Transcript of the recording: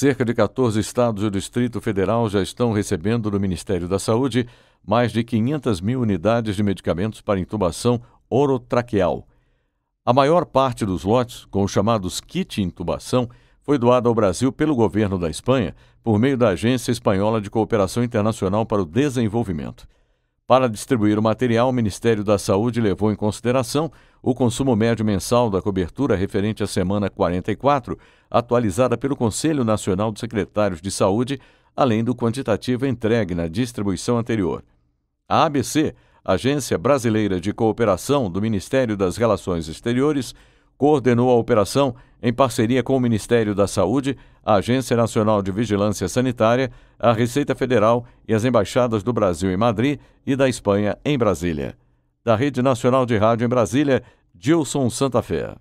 Cerca de 14 estados e o Distrito Federal já estão recebendo do Ministério da Saúde mais de 500 mil unidades de medicamentos para intubação orotraqueal. A maior parte dos lotes, com os chamados kit intubação, foi doada ao Brasil pelo governo da Espanha por meio da Agência Espanhola de Cooperação Internacional para o Desenvolvimento. Para distribuir o material, o Ministério da Saúde levou em consideração o consumo médio mensal da cobertura referente à semana 44, atualizada pelo Conselho Nacional de Secretários de Saúde, além do quantitativo entregue na distribuição anterior. A ABC, Agência Brasileira de Cooperação do Ministério das Relações Exteriores, coordenou a operação em parceria com o Ministério da Saúde, a Agência Nacional de Vigilância Sanitária, a Receita Federal e as embaixadas do Brasil em Madrid e da Espanha em Brasília da Rede Nacional de Rádio em Brasília, Gilson Santa Fé.